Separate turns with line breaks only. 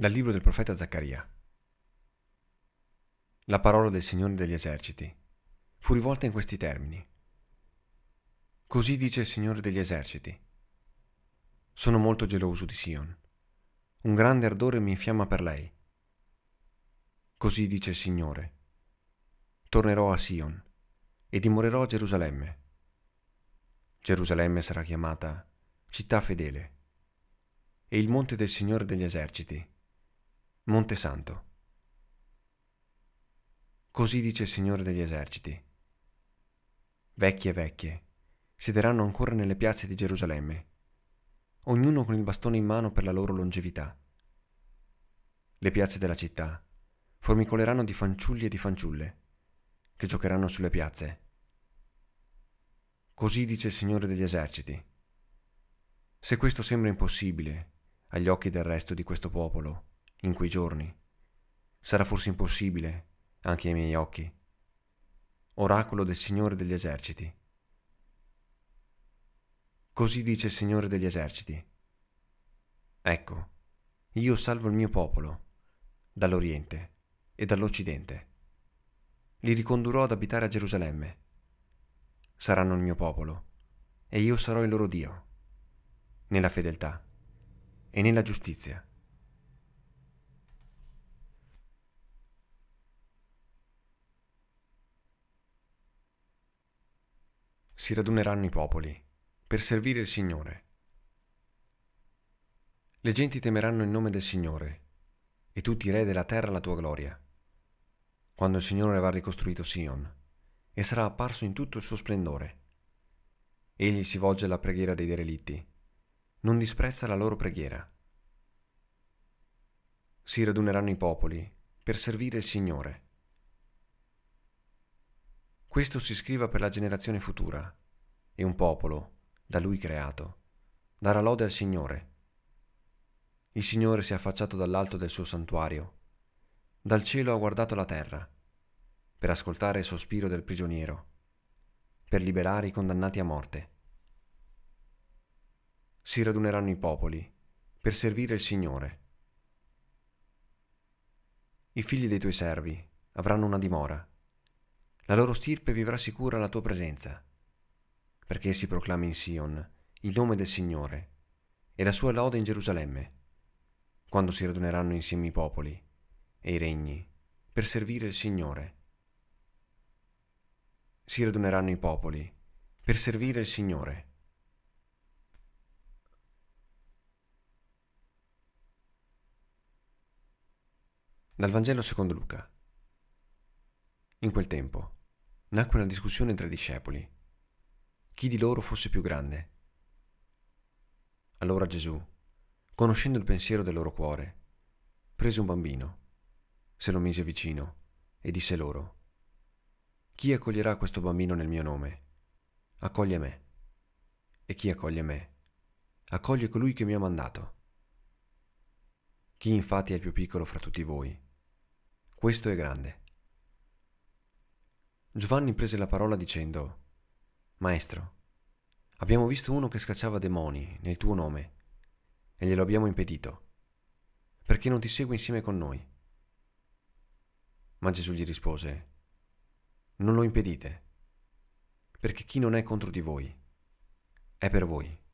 Dal libro del profeta Zaccaria. La parola del Signore degli eserciti fu rivolta in questi termini. Così dice il Signore degli eserciti. Sono molto geloso di Sion. Un grande ardore mi infiamma per lei. Così dice il Signore. Tornerò a Sion e dimorerò a Gerusalemme. Gerusalemme sarà chiamata città fedele e il monte del Signore degli eserciti Monte Santo. Così dice il Signore degli eserciti. Vecchie e vecchie siederanno ancora nelle piazze di Gerusalemme, ognuno con il bastone in mano per la loro longevità. Le piazze della città formicoleranno di fanciulli e di fanciulle, che giocheranno sulle piazze. Così dice il Signore degli eserciti. Se questo sembra impossibile agli occhi del resto di questo popolo, in quei giorni. Sarà forse impossibile, anche ai miei occhi. Oracolo del Signore degli eserciti. Così dice il Signore degli eserciti. Ecco, io salvo il mio popolo dall'Oriente e dall'Occidente. Li ricondurrò ad abitare a Gerusalemme. Saranno il mio popolo e io sarò il loro Dio, nella fedeltà e nella giustizia. si raduneranno i popoli per servire il Signore. Le genti temeranno il nome del Signore e tutti i re della terra la tua gloria, quando il Signore avrà ricostruito Sion e sarà apparso in tutto il suo splendore. Egli si volge alla preghiera dei derelitti, non disprezza la loro preghiera. Si raduneranno i popoli per servire il Signore questo si scriva per la generazione futura e un popolo, da lui creato, darà lode al Signore. Il Signore si è affacciato dall'alto del suo santuario, dal cielo ha guardato la terra, per ascoltare il sospiro del prigioniero, per liberare i condannati a morte. Si raduneranno i popoli per servire il Signore. I figli dei tuoi servi avranno una dimora la loro stirpe vivrà sicura alla tua presenza, perché si proclama in Sion il nome del Signore e la sua lode in Gerusalemme, quando si raduneranno insieme i popoli e i regni per servire il Signore. Si raduneranno i popoli per servire il Signore. Dal Vangelo secondo Luca. In quel tempo nacque una discussione tra i discepoli, chi di loro fosse più grande. Allora Gesù, conoscendo il pensiero del loro cuore, prese un bambino, se lo mise vicino e disse loro, Chi accoglierà questo bambino nel mio nome? Accoglie me. E chi accoglie me? Accoglie colui che mi ha mandato. Chi infatti è il più piccolo fra tutti voi? Questo è grande. Giovanni prese la parola dicendo, Maestro, abbiamo visto uno che scacciava demoni nel tuo nome e glielo abbiamo impedito. Perché non ti segue insieme con noi? Ma Gesù gli rispose, Non lo impedite, perché chi non è contro di voi è per voi.